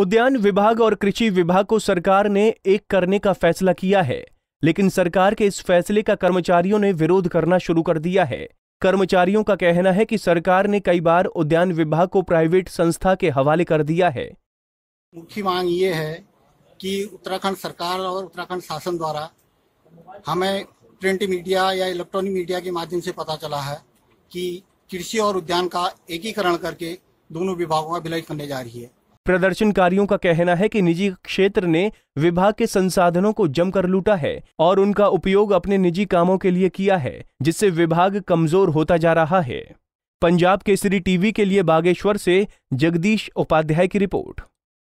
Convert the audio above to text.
उद्यान विभाग और कृषि विभाग को सरकार ने एक करने का फैसला किया है लेकिन सरकार के इस फैसले का कर्मचारियों ने विरोध करना शुरू कर दिया है कर्मचारियों का कहना है कि सरकार ने कई बार उद्यान विभाग को प्राइवेट संस्था के हवाले कर दिया है मुख्य मांग ये है कि उत्तराखंड सरकार और उत्तराखंड शासन द्वारा हमें प्रिंट मीडिया या इलेक्ट्रॉनिक मीडिया के माध्यम से पता चला है कि कृषि और उद्यान का एकीकरण करके दोनों विभागों का विलय करने जा रही है प्रदर्शनकारियों का कहना है कि निजी क्षेत्र ने विभाग के संसाधनों को जमकर लूटा है और उनका उपयोग अपने निजी कामों के लिए किया है जिससे विभाग कमजोर होता जा रहा है पंजाब केसरी टीवी के लिए बागेश्वर से जगदीश उपाध्याय की रिपोर्ट